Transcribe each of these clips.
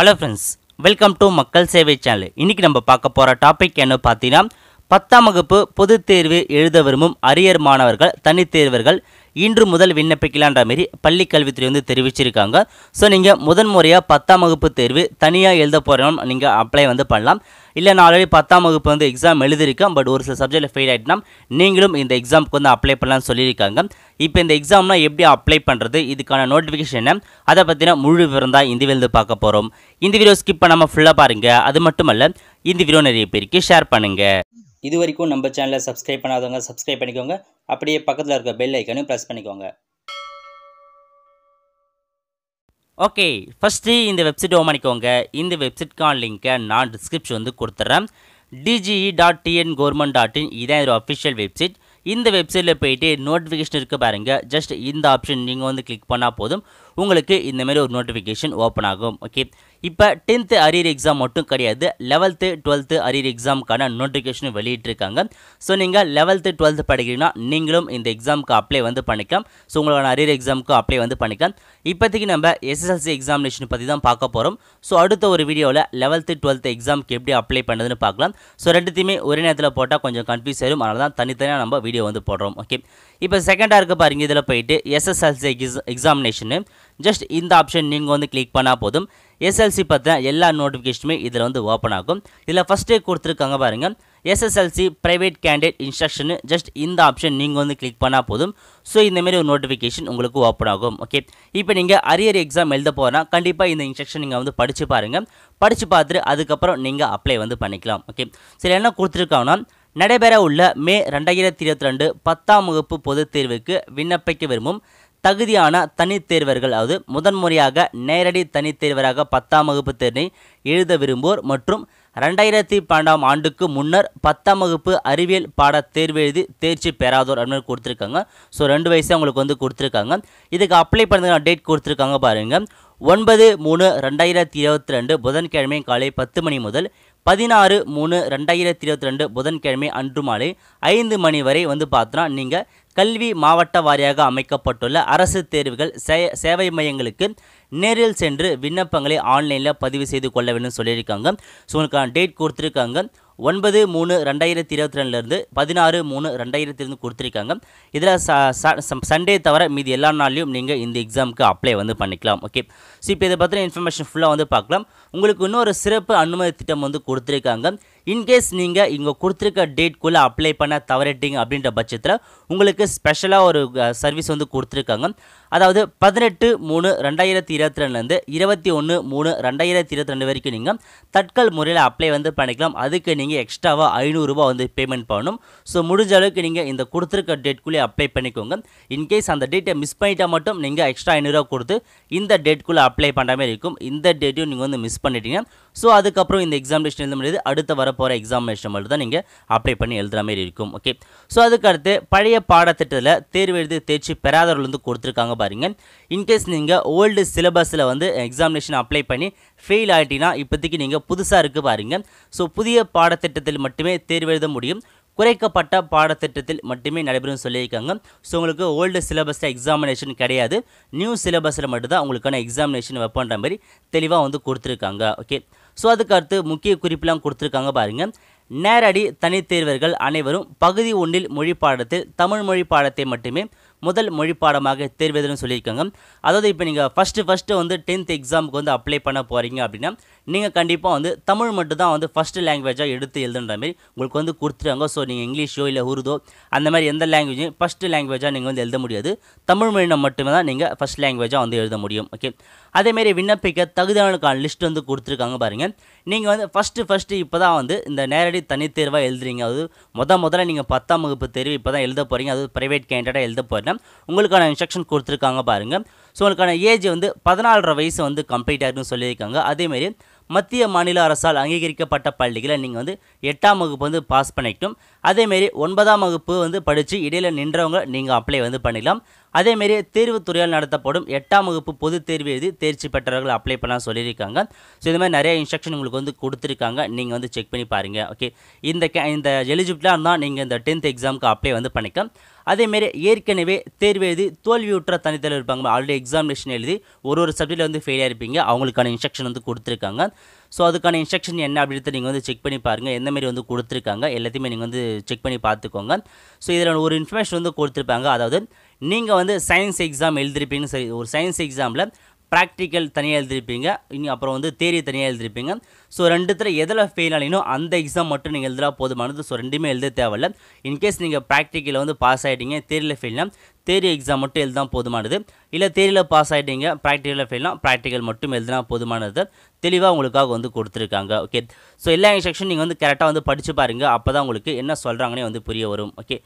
hello friends welcome to மக்கள் சேவை channel இன்றைக்கி நம்ம பார்க்க போகிற டாபிக் என்ன பார்த்தீங்கன்னா பத்தாம் வகுப்பு பொதுத் தேர்வு எழுத விரும்பும் அரியர் மாணவர்கள் தனித்தேர்வர்கள் இன்று முதல் விண்ணப்பிக்கலான்ற மாரி பள்ளி கல்வித்துறை வந்து தெரிவிச்சிருக்காங்க ஸோ நீங்கள் முதன் முறையாக பத்தாம் வகுப்பு தேர்வு தனியாக எழுத போகிறோம் நீங்கள் அப்ளை வந்து பண்ணலாம் இல்லை நான் ஆல்ரெடி பத்தாம் வகுப்பு வந்து எக்ஸாம் எழுதியிருக்கேன் பட் ஒரு சில சப்ஜெக்டில் ஃபெயில் ஆகிட்டுனா நீங்களும் இந்த எக்ஸாமுக்கு வந்து அப்ளை பண்ணலாம்னு சொல்லியிருக்காங்க இப்போ இந்த எக்ஸாம்னால் எப்படி அப்ளை பண்ணுறது இதுக்கான நோட்டிஃபிகேஷன் என்ன அதை பற்றினா முழு விவரம் தான் இந்த வீடியோ பார்க்க போகிறோம் இந்த வீடியோ ஸ்கிப் பண்ணாமல் ஃபுல்லாக பாருங்கள் அது மட்டுமல்ல இந்த வீடியோ நிறைய பேருக்கு ஷேர் பண்ணுங்கள் இது வரைக்கும் நம்ம சேனலை சப்ஸ்கிரைப் பண்ணாதவங்க சப்ஸ்கிரைப் பண்ணிக்கோங்க அப்படியே பக்கத்தில் இருக்க பெல் ஐக்கனையும் ப்ரெஸ் பண்ணிக்கோங்க ஓகே ஃபஸ்ட்டு இந்த வெப்சைட் ஓம் பண்ணிக்கோங்க இந்த வெப்சைட்கான லிங்க்கை நான் டிஸ்கிரிப்ஷன் வந்து கொடுத்துட்றேன் DGE dot TN government dot in இதான் இதோட அஃபிஷியல் வெப்சைட் இந்த வெப்சைட்டில் போயிட்டு நோட்டிஃபிகேஷன் இருக்க பாருங்கள் ஜஸ்ட் இந்த ஆப்ஷன் நீங்கள் வந்து கிளிக் பண்ணால் போதும் உங்களுக்கு இந்த மாதிரி ஒரு நோட்டிஃபிகேஷன் ஓப்பன் ஆகும் ஓகே இப்போ டென்த்து அரியர் எக்ஸாம் மட்டும் கிடையாது லெவல்த்து டுவெல்த்து அரியர் எக்ஸாமுக்கான நோட்டிஃபிகேஷனும் வெளியிட்டிருக்காங்க ஸோ நீங்கள் லெவல்த்து டுவெல்த்து படிக்கிறீங்கன்னா நீங்களும் இந்த எக்ஸாமுக்கு அப்ளை வந்து பண்ணிக்கலாம் ஸோ உங்களோட அரியர் எக்ஸாமுக்கு அப்ளை வந்து பண்ணிக்கலாம் இப்போதைக்கு நம்ம எஸ்எஸ்எல்சி எக்ஸாமினேஷன் பற்றி தான் பார்க்க போகிறோம் ஸோ அடுத்த ஒரு வீடியோவில் லெவல்த்து டுவெல்த்து எக்ஸாமுக்கு எப்படி அப்ளை பண்ணுதுன்னு பார்க்கலாம் ஸோ ரெண்டுத்தையுமே ஒரே நேரத்தில் போட்டால் கொஞ்சம் கன்ஃபியூஸ் ஆயிரும் அதனால தான் தனித்தனியாக நம்ம வீடியோ வீடியோ வந்து போடுறோம் ஓகே இப்போ செகண்டாக இருக்க பாருங்க இதில் போயிட்டு எஸ்எஸ்எல்சி எக்ஸ் எக்ஸாமினேஷனு ஜஸ்ட் இந்த ஆப்ஷன் நீங்கள் வந்து கிளிக் பண்ணால் போதும் எஸ்எல்சி பார்த்தா எல்லா நோட்டிஃபிகேஷனுமே இதில் வந்து ஓப்பன் ஆகும் இதில் ஃபஸ்ட்டே கொடுத்துருக்காங்க பாருங்கள் எஸ்எஸ்எல்சி ப்ரைவேட் கேண்டிடேட் இன்ஸ்ட்ரக்ஷனு ஜஸ்ட் இந்த ஆப்ஷன் நீங்கள் வந்து கிளிக் பண்ணால் போதும் ஸோ இந்தமாரி ஒரு நோட்டிஃபிகேஷன் உங்களுக்கு ஓப்பன் ஆகும் ஓகே இப்போ நீங்கள் அரியர் எக்ஸாம் எழுத போனால் கண்டிப்பாக இந்த இன்ஸ்ட்ரக்ஷன் நீங்கள் வந்து படித்து பாருங்கள் படித்து பார்த்துட்டு அதுக்கப்புறம் நீங்கள் அப்ளை வந்து பண்ணிக்கலாம் ஓகே சரி என்ன கொடுத்துருக்காங்கன்னா நடைபெற உள்ள மே ரெண்டாயிரத்தி இருபத்தி ரெண்டு பத்தாம் வகுப்பு பொதுத் தேர்வுக்கு விண்ணப்பிக்க விரும்பும் தகுதியான தனித் தேர்வர்கள் அதாவது முதன்முறையாக நேரடி தனித் தேர்வராக பத்தாம் வகுப்பு தேர்வை எழுத விரும்புவோர் மற்றும் ரெண்டாயிரத்தி பன்னெண்டாம் ஆண்டுக்கு முன்னர் பத்தாம் வகுப்பு அறிவியல் பாட தேர்வு எழுதி தேர்ச்சி பெறாதோர் அப்படின்னு கொடுத்துருக்காங்க ஸோ ரெண்டு வயசு அவங்களுக்கு வந்து கொடுத்துருக்காங்க இதுக்கு அப்ளை பண்ணுறதுக்கான டேட் கொடுத்துருக்காங்க பாருங்கள் ஒன்பது மூணு ரெண்டாயிரத்தி இருபத்தி ரெண்டு புதன்கிழமை காலை பத்து மணி முதல் பதினாறு மூணு ரெண்டாயிரத்தி இருபத்தி ரெண்டு புதன்கிழமை அன்று மாலை ஐந்து மணி வரை வந்து பார்த்தோன்னா நீங்கள் கல்வி மாவட்ட வாரியாக அமைக்கப்பட்டுள்ள அரசு தேர்வுகள் சே சேவை மையங்களுக்கு நேரில் சென்று விண்ணப்பங்களை ஆன்லைனில் பதிவு செய்து கொள்ள வேண்டும் சொல்லியிருக்காங்க ஸோ உங்களுக்கான டேட் கொடுத்துருக்காங்க ஒன்பது மூணு ரெண்டாயிரத்தி இருபத்தி ரெண்டுலேருந்து பதினாறு மூணு ரெண்டாயிரத்தி இருந்து கொடுத்துருக்காங்க இதில் சண்டே தவிர மீதி எல்லா நாள்லையும் நீங்கள் இந்த எக்ஸாமுக்கு அப்ளை வந்து பண்ணிக்கலாம் ஓகே ஸோ இப்போ இதை பற்றின இன்ஃபர்மேஷன் ஃபுல்லாக வந்து பார்க்கலாம் உங்களுக்கு இன்னொரு சிறப்பு அனுமதி திட்டம் வந்து கொடுத்துருக்காங்க இன்கேஸ் நீங்கள் இங்கே கொடுத்துருக்க டேட்குள்ளே அப்ளை பண்ண தவறிட்டீங்க அப்படின்ற பட்சத்தில் உங்களுக்கு ஸ்பெஷலாக ஒரு சர்வீஸ் வந்து கொடுத்துருக்காங்க அதாவது பதினெட்டு மூணு ரெண்டாயிரத்தி இருபத்தி ரெண்டுலேருந்து இருபத்தி ஒன்று மூணு ரெண்டாயிரத்தி இருபத்தி ரெண்டு வரைக்கும் நீங்கள் தட்கல் முறையில் அப்ளை வந்து பண்ணிக்கலாம் அதுக்கு நீங்கள் எக்ஸ்ட்ராவாக ஐநூறுரூபா வந்து பேமெண்ட் பண்ணணும் ஸோ முடிஞ்ச அளவுக்கு நீங்கள் இந்த கொடுத்துருக்க டேட்குள்ளே அப்ளை பண்ணிக்கோங்க இன்கேஸ் அந்த டேட்டை மிஸ் பண்ணிட்டால் மட்டும் நீங்கள் எக்ஸ்ட்ரா ஐநூறுரூவா கொடுத்து இந்த டேட்குள்ளே அப்ளை பண்ணுற மாதிரி இருக்கும் இந்த டேட்டையும் நீங்கள் வந்து மிஸ் பண்ணிட்டீங்க ஸோ அதுக்கப்புறம் இந்த எக்ஸாமினேஷன் எழுத முடியாது அடுத்த வர போகிற எக்ஸாமினேஷன் மட்டும் தான் நீங்கள் அப்ளை பண்ணி எழுதுகிற மாதிரி இருக்கும் ஓகே ஸோ அதுக்கடுத்து பழைய பாடத்திட்டத்தில் தேர்வு எழுதி தேர்ச்சி பெறாதவர்கள் வந்து கொடுத்துருக்காங்க பாருங்கள் இன்கேஸ் நீங்கள் ஓல்டு சிலபஸில் வந்து எக்ஸாமினேஷன் அப்ளை பண்ணி ஃபெயில் ஆகிட்டீங்கன்னா இப்போதைக்கு நீங்கள் புதுசாக இருக்குது பாருங்கள் ஸோ புதிய பாடத்திட்டத்தில் மட்டுமே தேர்வு எழுத முடியும் குறைக்கப்பட்ட பாடத்திட்டத்தில் மட்டுமே நடைபெறும் சொல்லியிருக்காங்க ஸோ உங்களுக்கு ஓல்டு சிலபஸில் எக்ஸாமினேஷன் கிடையாது நியூ சிலபஸில் மட்டும்தான் உங்களுக்கான எக்ஸாமினேஷன் வைப்பன்ற மாதிரி தெளிவாக வந்து கொடுத்துருக்காங்க ஓகே ஸோ அதுக்கு அடுத்து முக்கிய குறிப்பெலாம் கொடுத்துருக்காங்க பாருங்கள் நேரடி தனித்தேர்வர்கள் அனைவரும் பகுதி ஒன்றில் மொழி பாடத்தில் தமிழ் மொழி பாடத்தை மட்டுமே முதல் மொழி பாடமாக தேர்வதுன்னு சொல்லியிருக்காங்க அதாவது இப்போ நீங்கள் ஃபஸ்ட்டு ஃபஸ்ட்டு வந்து டென்த் எக்ஸாமுக்கு வந்து அப்ளை பண்ண போகிறீங்க அப்படின்னா நீங்கள் கண்டிப்பாக வந்து தமிழ் மட்டும் தான் வந்து ஃபஸ்ட்டு லாங்குவேஜாக எடுத்து எழுதுன்ற மாதிரி உங்களுக்கு வந்து கொடுத்துருவாங்க ஸோ நீங்கள் இங்கிலீஷோ இல்லை உருதோ அந்த மாதிரி எந்த லாங்குவேஜும் ஃபஸ்ட்டு லாங்குவேஜாக நீங்கள் வந்து எழுத முடியாது தமிழ் மொழியில் மட்டுமே தான் நீங்கள் ஃபஸ்ட் லாங்குவேஜாக வந்து எழுத முடியும் ஓகே அதேமாரி விண்ணப்பிக்க தகுதியானுக்கான லிஸ்ட் வந்து கொடுத்துருக்காங்க பாருங்கள் நீங்கள் வந்து ஃபஸ்ட்டு ஃபஸ்ட்டு இப்போ தான் வந்து இந்த நேரடி தனித்தேர்வாக எழுதுறீங்க அது முத முதல்ல நீங்கள் பத்தாம் வகுப்பு தேர்வு இப்போ தான் எழுத போகிறீங்க அது ப்ரைவேட் கேண்டிடேட்டாக எழுத போகிறீங்க உங்களுக்கான இன்ஸ்ட்ரக்ஷன் கொடுத்துருக்காங்க பாருங்கள் ஸோ உங்களுக்கான ஏஜ் வந்து பதினாலரை வயசு வந்து கம்ப்ளீட் ஆகிருக்குன்னு சொல்லியிருக்காங்க அதேமாரி மத்திய மாநில அரசால் அங்கீகரிக்கப்பட்ட பள்ளிகளை நீங்கள் வந்து எட்டாம் வகுப்பு வந்து பாஸ் பண்ணிக்கணும் அதேமாரி ஒன்பதாம் வகுப்பு வந்து படித்து இடையில் நின்றவங்க நீங்கள் அப்ளை வந்து பண்ணிடலாம் அதேமாரி தேர்வுத்துறையால் நடத்தப்படும் எட்டாம் வகுப்பு பொது தேர்வு எழுதி தேர்ச்சி பெற்றவர்கள் அப்ளை பண்ண சொல்லியிருக்காங்க ஸோ இது மாதிரி நிறைய இன்ஸ்ட்ரக்ஷன் உங்களுக்கு வந்து கொடுத்துருக்காங்க நீங்கள் வந்து செக் பண்ணி பாருங்கள் ஓகே இந்த கே இந்த எலிஜிபிளாக இருந்தால் நீங்கள் இந்த டென்த் எக்ஸாமுக்கு அப்ளை வந்து பண்ணிக்கலாம் அதேமாரி ஏற்கனவே தேர்வு எழுதி தோல்வியுற்ற தனித்தலைவர் இருப்பாங்க ஆல்ரெடி எக்ஸாமினேஷன் எழுதி ஒரு ஒரு சப்ஜெக்டில் வந்து ஃபெயிலாக இருப்பீங்க அவங்களுக்கான இன்ஸ்ட்ரக்ஷன் வந்து கொடுத்துருக்காங்க ஸோ அதுக்கான இன்ஸ்ட்ரக்ஷன் என்ன அப்படின்றத நீங்கள் வந்து செக் பண்ணி பாருங்கள் எந்தமாரி வந்து கொடுத்துருக்காங்க எல்லாத்தையுமே நீங்கள் வந்து செக் பண்ணி பார்த்துக்கோங்க ஸோ இதில் ஒரு இன்ஃபர்மேஷன் வந்து கொடுத்துருப்பாங்க அதாவது நீங்கள் வந்து சயின்ஸ் எக்ஸாம் எழுதிருப்பீங்கன்னு சரி ஒரு சயின்ஸ் எக்ஸாமில் ப்ராக்டிக்கல் தனியாக எழுதிருப்பீங்க இன்னும் அப்புறம் வந்து தேரியை தனியாக எழுதிருப்பீங்க ஸோ ரெண்டுத்தில் எதில் ஃபெயில் ஆகினோ அந்த எக்ஸாம் மட்டும் நீங்கள் எழுதுறா போதுமானது ஸோ ரெண்டுமே எழுத தேவையில்ல இன்கேஸ் நீங்கள் ப்ராக்டிக்கலில் வந்து பாஸ் ஆகிட்டீங்க தேரியில் ஃபெயில்னா தேரி எக்ஸாம் மட்டும் எழுதினா போதுமானது இல்லை தேரியில் பாஸ் ஆகிட்டீங்க ப்ராக்டிக்கலில் ஃபெயில்னா ப்ராக்டிக்கல் மட்டும் எழுதினா போதுமானது தெளிவாக உங்களுக்காக வந்து கொடுத்துருக்காங்க ஓகே ஸோ எல்லா இன்ஸ்ட்ரக்ஷன் நீங்கள் வந்து கரெக்டாக வந்து படித்து பாருங்கள் அப்போ தான் உங்களுக்கு என்ன சொல்கிறாங்கன்னே வந்து புரிய வரும் ஓகே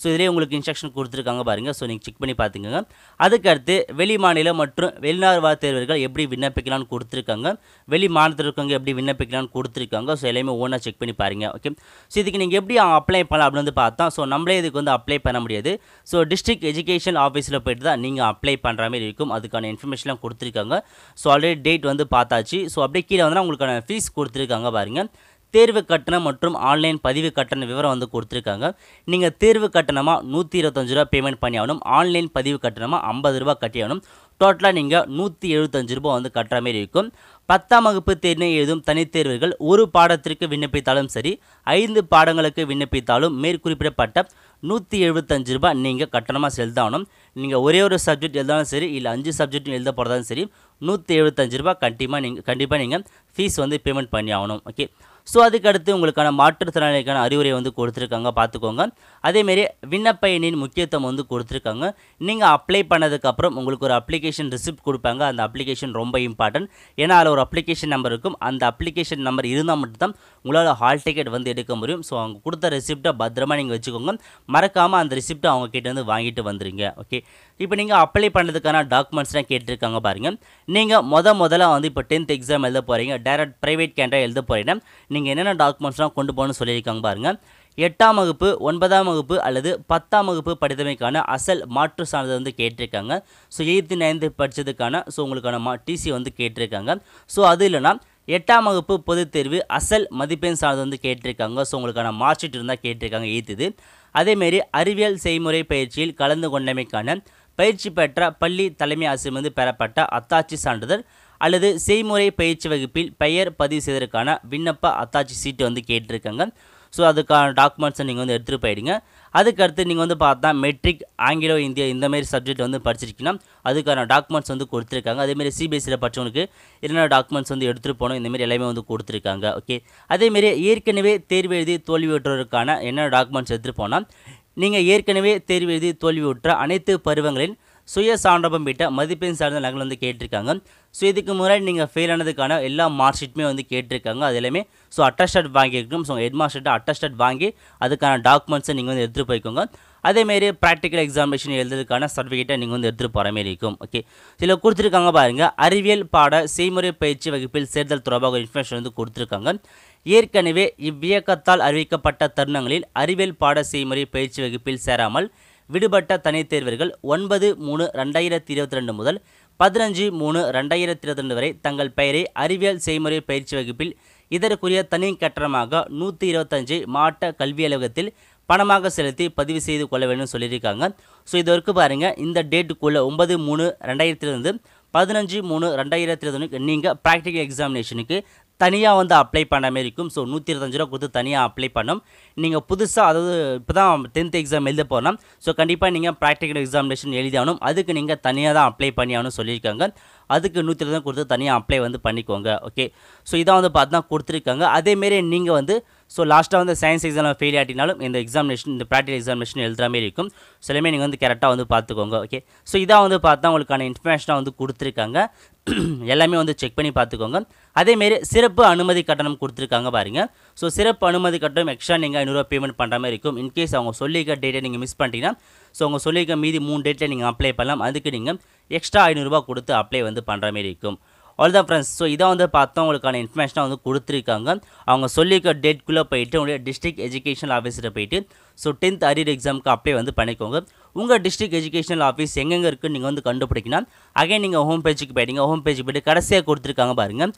ஸோ இதிலே உங்களுக்கு இன்ஸ்ட்ரக்ஷன் கொடுத்துருக்காங்க பாருங்கள் ஸோ நீங்கள் செக் பண்ணி பார்த்துக்கோங்க அதுக்கடுத்து வெளி மாநிலம் மற்றும் வெளிநாடு தேர்வர்கள் எப்படி விண்ணப்பிக்கலாம்னு கொடுத்துருக்காங்க வெளி மாநிலத்தில் இருக்கவங்க எப்படி விண்ணப்ப விண்ணப்பிக்கலாம்னு கொடுத்துருக்காங்க ஸோ எல்லாமே ஓனாக செக் பண்ணி பாருங்கள் ஓகே ஸோ இதுக்கு நீங்கள் எப்படி அப்ளை பண்ணலாம் அப்படின்னு வந்து பார்த்தா ஸோ நம்மளே இதுக்கு வந்து அப்ளை பண்ண முடியாது ஸோ டிஸ்ட்ரிக்ட் எஜுகேஷன் ஆஃபீஸில் போய்ட்டு தான் நீங்கள் அப்ளை பண்ணுற மாதிரி இருக்கும் அதுக்கான இன்ஃபர்மேஷன்லாம் கொடுத்துருக்காங்க ஸோ ஆல்ரெடி டேட் வந்து பார்த்தாச்சு ஸோ அப்படியே கீழே வந்தால் உங்களுக்கான ஃபீஸ் கொடுத்துருக்காங்க பாருங்கள் தேர்வு கட்டணம் மற்றும் ஆன்லைன் பதிவு கட்டண விவரம் வந்து கொடுத்துருக்காங்க நீங்கள் தேர்வு கட்டணமாக நூற்றி இருபத்தஞ்சு ரூபா பேமெண்ட் பண்ணி ஆகணும் ஆன்லைன் பதிவு கட்டணமாக ஐம்பது ரூபா கட்டி ஆகணும் டோட்டலாக நீங்கள் நூற்றி எழுபத்தஞ்சு ரூபா வந்து கட்டுற மாதிரி இருக்கும் பத்தாம் வகுப்பு தேர்வு எழுதும் தனித்தேர்வர்கள் ஒரு பாடத்திற்கு விண்ணப்பித்தாலும் சரி ஐந்து பாடங்களுக்கு விண்ணப்பித்தாலும் மேற்குறிப்பிடப்பட்ட நூற்றி எழுபத்தஞ்சு ரூபாய் நீங்கள் கட்டணமாக செலுத்தாகணும் நீங்கள் ஒரே ஒரு சப்ஜெக்ட் எழுதாலும் சரி இல்லை அஞ்சு சப்ஜெக்ட் எழுத போகிறதாலும் சரி நூற்றி எழுபத்தஞ்சு ரூபா கண்டிப்பாக நீங்கள் கண்டிப்பாக நீங்கள் ஃபீஸ் வந்து பேமெண்ட் பண்ணி ஆகணும் ஓகே ஸோ அதுக்கடுத்து உங்களுக்கான மாற்றுத்திறனாளிக்கான அறிவுரை வந்து கொடுத்துருக்காங்க பார்த்துக்கோங்க அதேமாரி விண்ணப்ப எண்ணின் முக்கியத்துவம் வந்து கொடுத்துருக்காங்க நீங்கள் அப்ளை பண்ணதுக்கப்புறம் உங்களுக்கு ஒரு அப்ளிகேஷன் ரிசிப்ட் கொடுப்பாங்க அந்த அப்ளிகேஷன் ரொம்ப இம்பார்ட்டன்ட் ஏன்னா அதில் ஒரு அப்ளிகேஷன் நம்பர் இருக்கும் அந்த அப்ளிகேஷன் நம்பர் இருந்தால் மட்டும்தான் உங்களால் ஹால் டிக்கெட் வந்து எடுக்க முடியும் ஸோ அவங்க கொடுத்த ரிசிப்ட்டை பத்திரமா நீங்கள் வச்சுக்கோங்க மறக்காமல் அந்த ரிசிப்டை அவங்க கிட்டே வந்து வாங்கிட்டு வந்துடுங்க ஓகே இப்போ நீங்கள் அப்ளை பண்ணதுக்கான டாக்குமெண்ட்ஸ்லாம் கேட்டிருக்காங்க பாருங்கள் நீங்கள் முத முதல்ல வந்து இப்போ டென்த் எக்ஸாம் எழுத போகிறீங்க டேரக்ட் ப்ரைவேட் கேண்டாக எழுத போகிறீங்கன்னா நீங்கள் என்னென்ன டாக்குமெண்ட்ஸ்லாம் கொண்டு போகணும்னு சொல்லியிருக்காங்க பாருங்கள் எட்டாம் வகுப்பு ஒன்பதாம் வகுப்பு அல்லது பத்தாம் வகுப்பு படித்தமைக்கான அசல் மாற்று சான்றிதழ் வந்து கேட்டிருக்காங்க ஸோ எயித்து நைன்த்து படித்ததுக்கான ஸோ உங்களுக்கான மா டிசி வந்து கேட்டிருக்காங்க ஸோ அது இல்லைனா எட்டாம் வகுப்பு பொதுத் தேர்வு அசல் மதிப்பெண் சார்ந்து வந்து கேட்டிருக்காங்க ஸோ உங்களுக்கான மார்க் ஷீட் இருந்தால் கேட்டிருக்காங்க ஈத்துது அதேமாரி அறிவியல் செய்முறை பயிற்சியில் கலந்து கொண்டமைக்கான பயிற்சி பெற்ற பள்ளி தலைமை ஆசிரியர் வந்து பெறப்பட்ட அத்தாட்சி சான்றிதழ் அல்லது செய்முறை பயிற்சி வகுப்பில் பெயர் பதிவு செய்வதற்கான விண்ணப்ப அத்தாட்சி சீட்டு வந்து கேட்டிருக்காங்க ஸோ அதுக்கான டாக்குமெண்ட்ஸை நீங்கள் வந்து எடுத்துகிட்டு போயிடுங்க அதுக்கடுத்து நீங்கள் வந்து பார்த்தா மெட்ரிக் ஆங்கிலோ இந்தியா இந்தமாரி சப்ஜெக்ட் வந்து படிச்சிருக்கீங்கன்னா அதுக்கான டாக்குமெண்ட்ஸ் வந்து கொடுத்துருக்காங்க அதேமாரி சிபிஎஸ்சியில் e படித்தவங்களுக்கு என்னென்ன டாக்குமெண்ட்ஸ் வந்து எடுத்துகிட்டு போகணும் இந்தமாரி எல்லாமே வந்து கொடுத்துருக்காங்க ஓகே அதேமாரி ஏற்கனவே தேர்வு எழுதி தோல்வி என்னென்ன டாக்குமெண்ட்ஸ் எடுத்துகிட்டு போனால் நீங்கள் ஏற்கனவே தேர்வு எழுதி தோல்வி அனைத்து பருவங்களின் சுய சான்றபம் பீட்டா மதிப்பெண் சார்ந்த நகல் வந்து கேட்டிருக்காங்க ஸோ இதுக்கு முன்னாடி நீங்கள் ஃபெயில் ஆனதுக்கான எல்லா மார்க் ஷீட்டுமே வந்து கேட்டிருக்காங்க அது எல்லாமே ஸோ அட்டஸ்டட் வாங்கியிருக்கணும் ஸோ ஹெட் மார்க் அட்டஸ்டட் வாங்கி அதுக்கான டாக்குமெண்ட்ஸை நீங்கள் வந்து எடுத்துகிட்டு போய்க்கோங்க அதேமாரி ப்ராக்டிக்கல் எக்ஸாமினேஷன் எழுதுறதுக்கான சர்டிஃபிகேட்டை நீங்கள் வந்து எடுத்துகிட்டு போகிற மாதிரி இருக்கும் ஓகே சில கொடுத்துருக்காங்க பாருங்கள் அறிவியல் பாட செய்முறை பயிற்சி வகுப்பில் சேர்தல் தொடர்பாக இன்ஃபர்மேஷன் வந்து கொடுத்துருக்காங்க ஏற்கனவே இவ்வியக்கத்தால் அறிவிக்கப்பட்ட தருணங்களில் அறிவியல் பாட செய்முறை பயிற்சி வகுப்பில் சேராமல் விடுபட்ட தனித் தேர்வர்கள் ஒன்பது மூணு ரெண்டாயிரத்தி இருபத்தி ரெண்டு முதல் பதினஞ்சு மூணு ரெண்டாயிரத்தி இருபத்தி ரெண்டு வரை தங்கள் பெயரை அறிவியல் செய்முறை பயிற்சி வகுப்பில் இதற்குரிய தனி கட்டணமாக நூற்றி இருபத்தஞ்சு மாவட்ட கல்வி அலுவலகத்தில் பணமாக செலுத்தி பதிவு செய்து கொள்ள வேண்டும் சொல்லியிருக்காங்க ஸோ இது வரைக்கும் பாருங்கள் இந்த டேட்டுக்குள்ளே ஒன்பது மூணு ரெண்டாயிரத்திலிருந்து பதினஞ்சு மூணு ரெண்டாயிரத்தி இருபதுக்கு நீங்கள் ப்ராக்டிக்கல் எக்ஸாமினேஷனுக்கு தனியாக வந்து அப்ளை பண்ண மாதிரி இருக்கும் ஸோ நூற்றி இருபத்தஞ்சு ரூபா கொடுத்து தனியாக அப்ளை பண்ணும் நீங்கள் புதுசாக அதாவது இப்போ தான் டென்த் எக்ஸாம் எழுத போகிறோம் ஸோ கண்டிப்பாக நீங்கள் ப்ராக்டிக்கல் எக்ஸாமினேஷன் எழுதியானும் அதுக்கு நீங்கள் தனியாக தான் அப்ளை பண்ணியாகணும் சொல்லியிருக்காங்க அதுக்கு நூற்றி இருபது கொடுத்து தனியாக அப்ளை வந்து பண்ணிக்கோங்க ஓகே ஸோ இதான் வந்து பார்த்து தான் கொடுத்துருக்காங்க அதேமாரி நீங்கள் வந்து ஸோ லாஸ்ட்டாக வந்து சயின்ஸ் எக்ஸாமில் ஃபெயில் ஆட்டினாலும் இந்த எக்ஸாமினேஷன் இந்த ப்ராக்டிகல் எக்ஸாமினேஷன் எழுதுகிற மாதிரி இருக்கும் ஸோ எல்லாமே நீங்கள் வந்து கரெக்டாக வந்து பார்த்துக்கோங்க ஓகே ஸோ இதாக வந்து பார்த்தா உங்களுக்கான இன்ஃபர்மேஷனாக வந்து கொடுத்துருக்காங்க எல்லாமே வந்து செக் பண்ணி பார்த்துக்கோங்க அதேமாரி சிறப்பு அனுமதி கட்டணம் கொடுத்துருக்காங்க பாருங்கள் ஸோ சிறப்பு அனுமதி கட்டணம் எக்ஸ்ட்ரா நீங்கள் ஐநூறுரூவா பேமெண்ட் பண்ணுற மாதிரி இருக்கும் இன்கேஸ் அவங்க சொல்லியிருக்க டேட்டை நீங்கள் மிஸ் பண்ணிட்டீங்கன்னா ஸோ அவங்க சொல்லியிருக்க மீதி மூணு டேட்டில் நீங்கள் அப்ளை பண்ணலாம் அதுக்கு நீங்கள் எக்ஸ்ட்ரா ஐநூறுரூவா கொடுத்து அப்ளை வந்து பண்ணுற மாதிரி இருக்கும் அவ்வளோதான் ஃப்ரெண்ட்ஸ் ஸோ இதை வந்து பார்த்தா அவங்களுக்கான இன்ஃபர்மேஷனாக வந்து கொடுத்துருக்காங்க அவங்க சொல்லியிருக்க டேட்குள்ளே போயிட்டு உங்களுடைய டிஸ்ட்ரிக் எஜுகேஷனல் ஆஃபீஸில் போயிட்டு ஸோ டென்த் அரியர் எக்ஸாமுக்கு அப்ளை வந்து பண்ணிக்கோங்க உங்கள் டிஸ்ட்ரிக் எஜுகேஷனல் ஆஃபீஸ் எங்கெங்கே இருக்குன்னு நீங்கள் வந்து கண்டுபிடிக்கணும் அகைன் நீங்கள் ஹோம் பேஜுக்கு போயிட்டீங்க ஹோம் பேஜுக்கு போய்ட்டு கடைசியாக கொடுத்துருக்காங்க பாருங்கள்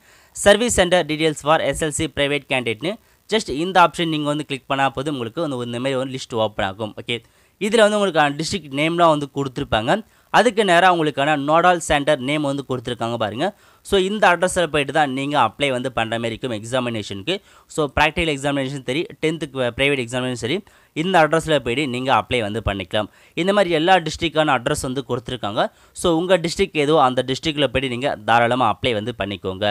service centre details for SLC private கேண்டிடேட்னு ஜஸ்ட் இந்த ஆப்ஷன் நீங்கள் வந்து கிளிக் பண்ணால் போது உங்களுக்கு வந்து இந்தமாரி ஒரு லிஸ்ட் ஓப்பன் ஆகும் ஓகே இதில் வந்து உங்களுக்கான டிஸ்ட்ரிக்ட் நேம்லாம் வந்து கொடுத்துருப்பாங்க அதுக்கு நேராக உங்களுக்கான நோடால் சென்டர் நேம் வந்து கொடுத்துருக்காங்க பாருங்கள் ஸோ இந்த அட்ரஸில் போயிட்டு தான் நீங்கள் அப்ளை வந்து பண்ணுற மாதிரி இருக்கும் எக்ஸாமினேஷனுக்கு ஸோ ப்ராக்டிக்கல் எக்ஸாமினேஷன் சரி டென்த்துக்கு ப்ரைவேட் எக்ஸாமினேஷன் சரி இந்த அட்ரஸில் போய்ட்டு நீங்கள் அப்ளை வந்து பண்ணிக்கலாம் இந்த மாதிரி எல்லா டிஸ்ட்ரிக்கான அட்ரஸ் வந்து கொடுத்துருக்காங்க ஸோ உங்கள் டிஸ்ட்ரிக் ஏதோ அந்த டிஸ்ட்ரிக்டில் போய்ட்டு நீங்கள் தாராளமாக அப்ளை வந்து பண்ணிக்கோங்க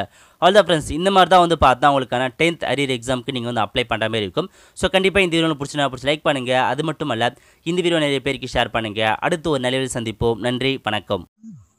ஆல் த ஃப்ரெண்ட்ஸ் இந்த மாதிரி தான் வந்து பார்த்தா உங்களுக்கான டென்த் அரியர் எக்ஸாமுக்கு நீங்கள் வந்து அப்ளை பண்ணுற மாதிரி இருக்கும் ஸோ கண்டிப்பாக இந்த வீடியோ பிடிச்சினா பிடிச்சி லைக் பண்ணுங்கள் அது மட்டும் இந்த வீடியோ நிறைய பேருக்கு ஷேர் பண்ணுங்கள் அடுத்து ஒரு நல்ல சந்திப்போம் நன்றி வணக்கம்